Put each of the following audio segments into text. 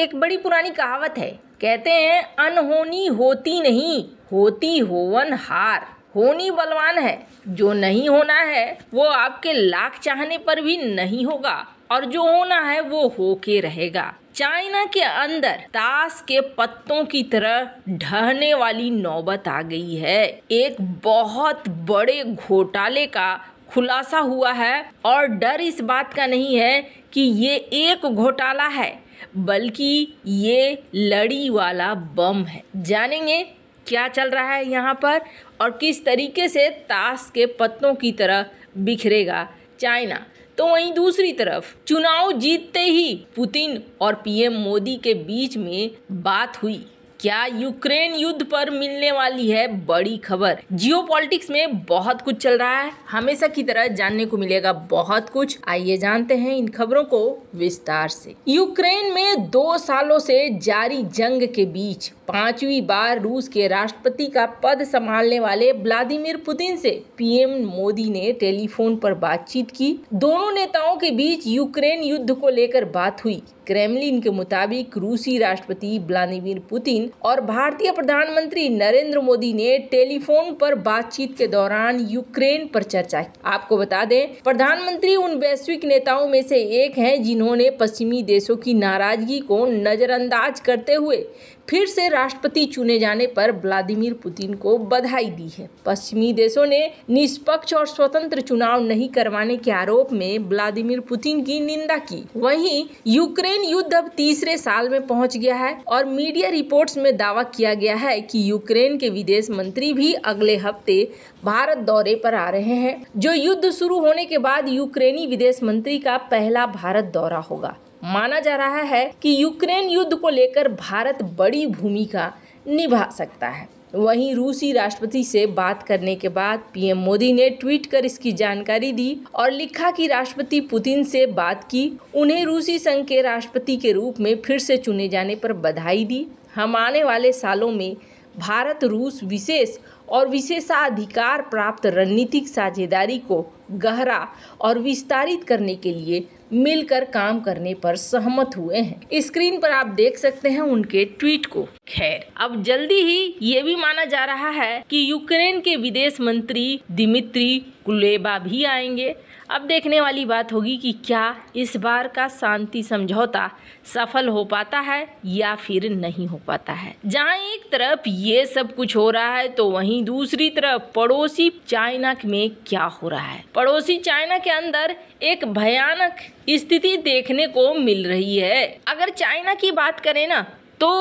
एक बड़ी पुरानी कहावत है कहते हैं अनहोनी होती नहीं होती होवन हार होनी बलवान है जो नहीं होना है वो आपके लाख चाहने पर भी नहीं होगा और जो होना है वो होके रहेगा चाइना के अंदर ताश के पत्तों की तरह ढहने वाली नौबत आ गई है एक बहुत बड़े घोटाले का खुलासा हुआ है और डर इस बात का नहीं है कि ये एक घोटाला है बल्कि ये लड़ी वाला बम है जानेंगे क्या चल रहा है यहाँ पर और किस तरीके से ताश के पत्तों की तरह बिखरेगा चाइना तो वहीं दूसरी तरफ चुनाव जीतते ही पुतिन और पीएम मोदी के बीच में बात हुई क्या यूक्रेन युद्ध पर मिलने वाली है बड़ी खबर जियोपॉलिटिक्स में बहुत कुछ चल रहा है हमेशा की तरह जानने को मिलेगा बहुत कुछ आइए जानते हैं इन खबरों को विस्तार से यूक्रेन में दो सालों से जारी जंग के बीच पांचवी बार रूस के राष्ट्रपति का पद संभालने वाले व्लादिमीर पुतिन से पीएम मोदी ने टेलीफोन पर बातचीत की दोनों नेताओं के बीच यूक्रेन युद्ध को लेकर बात हुई क्रेमलिन के मुताबिक रूसी राष्ट्रपति व्लादिमीर पुतिन और भारतीय प्रधानमंत्री नरेंद्र मोदी ने टेलीफोन पर बातचीत के दौरान यूक्रेन पर चर्चा की आपको बता दें प्रधानमंत्री उन वैश्विक नेताओं में से एक हैं जिन्होंने पश्चिमी देशों की नाराजगी को नजरअंदाज करते हुए फिर से राष्ट्रपति चुने जाने पर व्लादिमीर पुतिन को बधाई दी है पश्चिमी देशों ने निष्पक्ष और स्वतंत्र चुनाव नहीं करवाने के आरोप में व्लादिमीर पुतिन की निंदा की वहीं यूक्रेन युद्ध अब तीसरे साल में पहुंच गया है और मीडिया रिपोर्ट्स में दावा किया गया है कि यूक्रेन के विदेश मंत्री भी अगले हफ्ते भारत दौरे पर आ रहे हैं जो युद्ध शुरू होने के बाद यूक्रेनी विदेश मंत्री का पहला भारत दौरा होगा माना जा रहा है कि यूक्रेन युद्ध को लेकर भारत बड़ी भूमिका निभा सकता है वहीं रूसी राष्ट्रपति से बात करने के बाद पीएम मोदी ने ट्वीट कर इसकी जानकारी दी और लिखा कि राष्ट्रपति पुतिन से बात की उन्हें रूसी संघ के राष्ट्रपति के रूप में फिर से चुने जाने पर बधाई दी हम आने वाले सालों में भारत रूस विशेष और विशेषाधिकार प्राप्त रणनीतिक साझेदारी को गहरा और विस्तारित करने के लिए मिलकर काम करने पर सहमत हुए हैं स्क्रीन पर आप देख सकते हैं उनके ट्वीट को खैर अब जल्दी ही ये भी माना जा रहा है कि यूक्रेन के विदेश मंत्री दिमित्री कुलेबा भी आएंगे अब देखने वाली बात होगी कि क्या इस बार का शांति समझौता सफल हो पाता है या फिर नहीं हो पाता है जहां एक तरफ ये सब कुछ हो रहा है तो वहीं दूसरी तरफ पड़ोसी चाइना में क्या हो रहा है पड़ोसी चाइना के अंदर एक भयानक स्थिति देखने को मिल रही है अगर चाइना की बात करें ना तो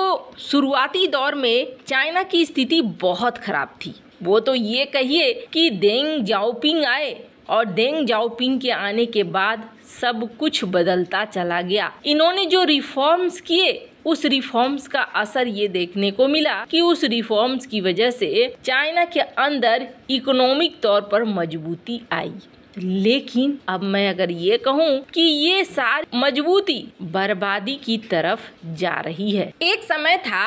शुरुआती दौर में चाइना की स्थिति बहुत खराब थी वो तो ये कहिए कि देंग जाओपिंग आए और डेंग जाओपिंग के आने के बाद सब कुछ बदलता चला गया इन्होंने जो रिफॉर्म्स किए उस रिफॉर्म्स का असर ये देखने को मिला कि उस रिफॉर्म्स की वजह से चाइना के अंदर इकोनॉमिक तौर पर मजबूती आई लेकिन अब मैं अगर ये कहूँ कि ये सार मजबूती बर्बादी की तरफ जा रही है एक समय था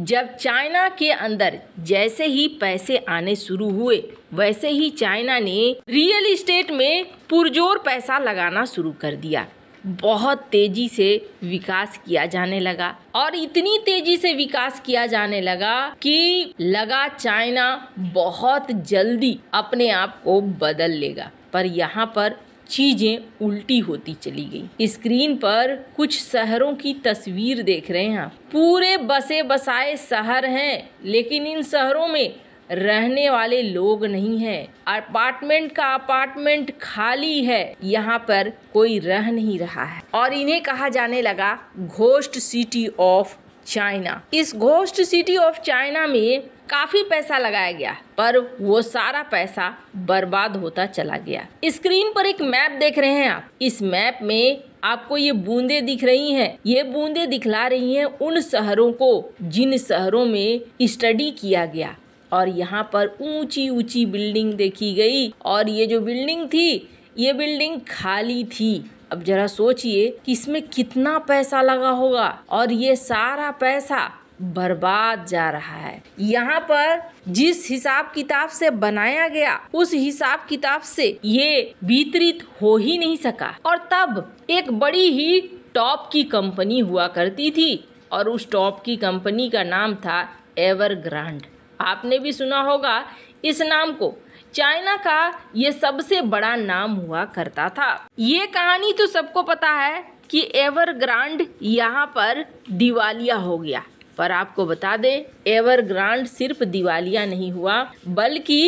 जब चाइना के अंदर जैसे ही पैसे आने शुरू हुए वैसे ही चाइना ने रियल इस्टेट में पुरजोर पैसा लगाना शुरू कर दिया बहुत तेज़ी से विकास किया जाने लगा और इतनी तेज़ी से विकास किया जाने लगा कि लगा चाइना बहुत जल्दी अपने आप को बदल लेगा पर यहाँ पर चीज़ें उल्टी होती चली गई स्क्रीन पर कुछ शहरों की तस्वीर देख रहे हैं आप पूरे बसे बसाए शहर हैं लेकिन इन शहरों में रहने वाले लोग नहीं है अपार्टमेंट का अपार्टमेंट खाली है यहाँ पर कोई रह नहीं रहा है और इन्हें कहा जाने लगा घोस्ट सिटी ऑफ चाइना इस घोस्ट सिटी ऑफ चाइना में काफ़ी पैसा लगाया गया पर वो सारा पैसा बर्बाद होता चला गया स्क्रीन पर एक मैप देख रहे हैं आप इस मैप में आपको ये बूंदे दिख रही हैं ये बूंदे दिखला रही हैं उन शहरों को जिन शहरों में स्टडी किया गया और यहाँ पर ऊंची ऊंची बिल्डिंग देखी गई और ये जो बिल्डिंग थी ये बिल्डिंग खाली थी अब जरा सोचिए कि इसमें कितना पैसा लगा होगा और ये सारा पैसा बर्बाद जा रहा है यहाँ पर जिस हिसाब किताब से बनाया गया उस हिसाब किताब से ये वितरित हो ही नहीं सका और तब एक बड़ी ही टॉप की कंपनी हुआ करती थी और उस टॉप की कंपनी का नाम था एवरग्रांड आपने भी सुना होगा इस नाम को चाइना का ये सबसे बड़ा नाम हुआ करता था ये कहानी तो सबको पता है कि एवरग्रांड यहाँ पर दिवालिया हो गया पर आपको बता दें एवरग्रांड सिर्फ दिवालिया नहीं हुआ बल्कि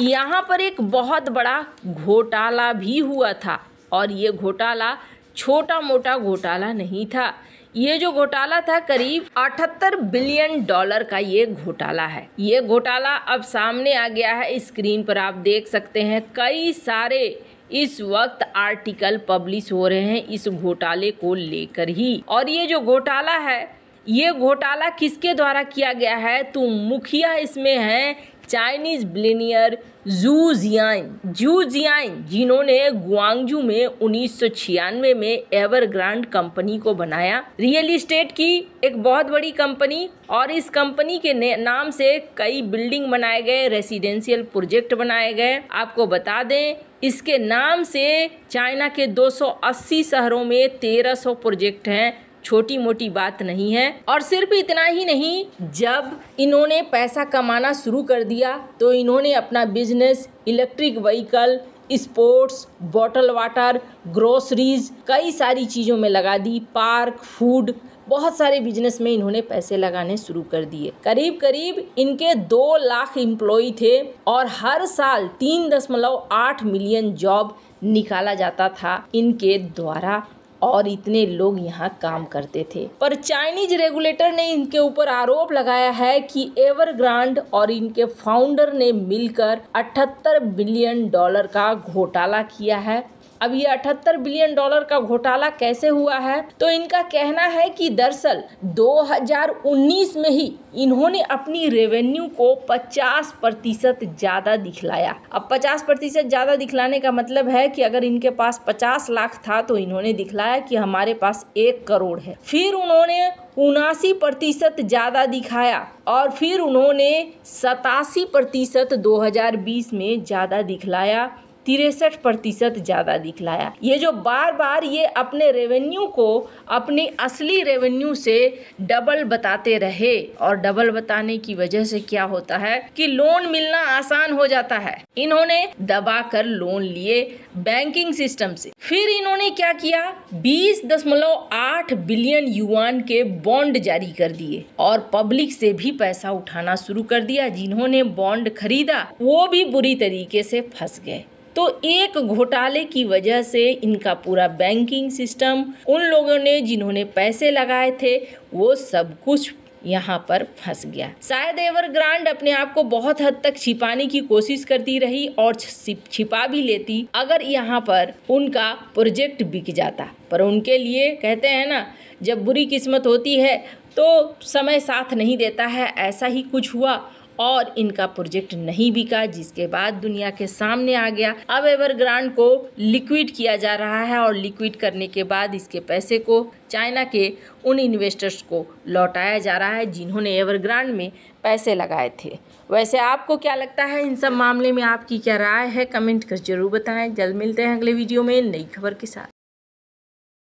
यहाँ पर एक बहुत बड़ा घोटाला भी हुआ था और ये घोटाला छोटा मोटा घोटाला नहीं था ये जो घोटाला था करीब 78 बिलियन डॉलर का ये घोटाला है ये घोटाला अब सामने आ गया है स्क्रीन पर आप देख सकते हैं कई सारे इस वक्त आर्टिकल पब्लिश हो रहे हैं इस घोटाले को लेकर ही और ये जो घोटाला है ये घोटाला किसके द्वारा किया गया है तो मुखिया इसमें है चाइनीज ब्लिनियर जू जियाइन जू जियाइन जिन्होंने गुआंगजू में उन्नीस में एवरग्रांड कंपनी को बनाया रियल इस्टेट की एक बहुत बड़ी कंपनी और इस कंपनी के नाम से कई बिल्डिंग बनाए गए रेसिडेंशियल प्रोजेक्ट बनाए गए आपको बता दें इसके नाम से चाइना के 280 शहरों में 1300 प्रोजेक्ट हैं छोटी मोटी बात नहीं है और सिर्फ इतना ही नहीं जब इन्होंने पैसा कमाना शुरू कर दिया तो इन्होंने अपना business electric vehicle sports bottle water groceries कई सारी चीज़ों में लगा दी पार्क फूड बहुत सारे बिजनेस में इन्होंने पैसे लगाने शुरू कर दिए करीब करीब इनके दो लाख एम्प्लॉय थे और हर साल तीन दशमलव आठ मिलियन जॉब निकाला जाता था इनके द्वारा और इतने लोग यहाँ काम करते थे पर चाइनीज रेगुलेटर ने इनके ऊपर आरोप लगाया है कि एवरग्रांड और इनके फाउंडर ने मिलकर 78 बिलियन डॉलर का घोटाला किया है अब ये अठहत्तर बिलियन डॉलर का घोटाला कैसे हुआ है तो इनका कहना है कि दरअसल 2019 में ही इन्होंने अपनी रेवेन्यू को 50 प्रतिशत ज़्यादा दिखलाया अब 50 प्रतिशत ज़्यादा दिखलाने का मतलब है कि अगर इनके पास 50 लाख था तो इन्होंने दिखलाया कि हमारे पास एक करोड़ है फिर उन्होंने उनासी प्रतिशत ज़्यादा दिखाया और फिर उन्होंने सतासी प्रतिशत दो में ज़्यादा दिखलाया तिरसठ प्रतिशत ज़्यादा दिखलाया ये जो बार बार ये अपने रेवेन्यू को अपने असली रेवेन्यू से डबल बताते रहे और डबल बताने की वजह से क्या होता है कि लोन मिलना आसान हो जाता है इन्होंने दबा कर लोन लिए बैंकिंग सिस्टम से फिर इन्होंने क्या किया बीस दशमलव आठ बिलियन युवान के बॉन्ड जारी कर दिए और पब्लिक से भी पैसा उठाना शुरू कर दिया जिन्होंने बॉन्ड खरीदा वो भी बुरी तरीके से फंस गए तो एक घोटाले की वजह से इनका पूरा बैंकिंग सिस्टम उन लोगों ने जिन्होंने पैसे लगाए थे वो सब कुछ यहाँ पर फंस गया शायद एवर ग्रांड अपने आप को बहुत हद तक छिपाने की कोशिश करती रही और छिपा भी लेती अगर यहाँ पर उनका प्रोजेक्ट बिक जाता पर उनके लिए कहते हैं ना जब बुरी किस्मत होती है तो समय साथ नहीं देता है ऐसा ही कुछ हुआ और इनका प्रोजेक्ट नहीं बिका जिसके बाद दुनिया के सामने आ गया अब एवरग्रांड को लिक्विड किया जा रहा है और लिक्विड करने के बाद इसके पैसे को चाइना के उन इन्वेस्टर्स को लौटाया जा रहा है जिन्होंने एवरग्रांड में पैसे लगाए थे वैसे आपको क्या लगता है इन सब मामले में आपकी क्या राय है कमेंट कर जरूर बताएं जल्द मिलते हैं अगले वीडियो में नई खबर के साथ